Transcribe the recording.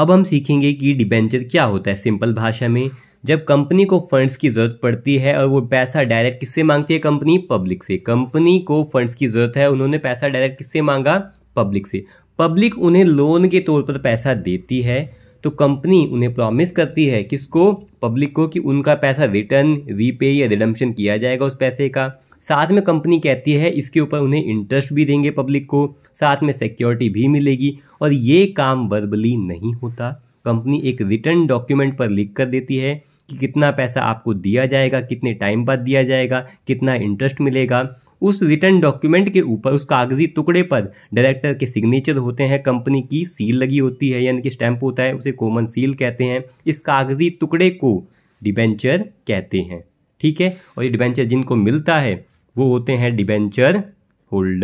अब हम सीखेंगे कि डिबेंचर क्या होता है सिंपल भाषा में जब कंपनी को फंड्स की ज़रूरत पड़ती है और वो पैसा डायरेक्ट किससे मांगती है कंपनी पब्लिक से कंपनी को फंड्स की ज़रूरत है उन्होंने पैसा डायरेक्ट किससे मांगा पब्लिक से पब्लिक उन्हें लोन के तौर पर पैसा देती है तो कंपनी उन्हें प्रॉमिस करती है किसको पब्लिक को कि उनका पैसा रिटर्न रीपे या रिडम्पशन किया जाएगा उस पैसे का साथ में कंपनी कहती है इसके ऊपर उन्हें इंटरेस्ट भी देंगे पब्लिक को साथ में सिक्योरिटी भी मिलेगी और ये काम वर्बली नहीं होता कंपनी एक रिटर्न डॉक्यूमेंट पर लिख कर देती है कि कितना पैसा आपको दिया जाएगा कितने टाइम बाद दिया जाएगा कितना इंटरेस्ट मिलेगा उस रिटर्न डॉक्यूमेंट के ऊपर उस कागजी टुकड़े पर डायरेक्टर के सिग्नेचर होते हैं कंपनी की सील लगी होती है यानी कि स्टैंप होता है उसे कॉमन सील कहते हैं इस कागजी टुकड़े को डिबेंचर कहते हैं ठीक है और ये डिबेंचर जिनको मिलता है वो होते हैं डिबेंचर होल्डर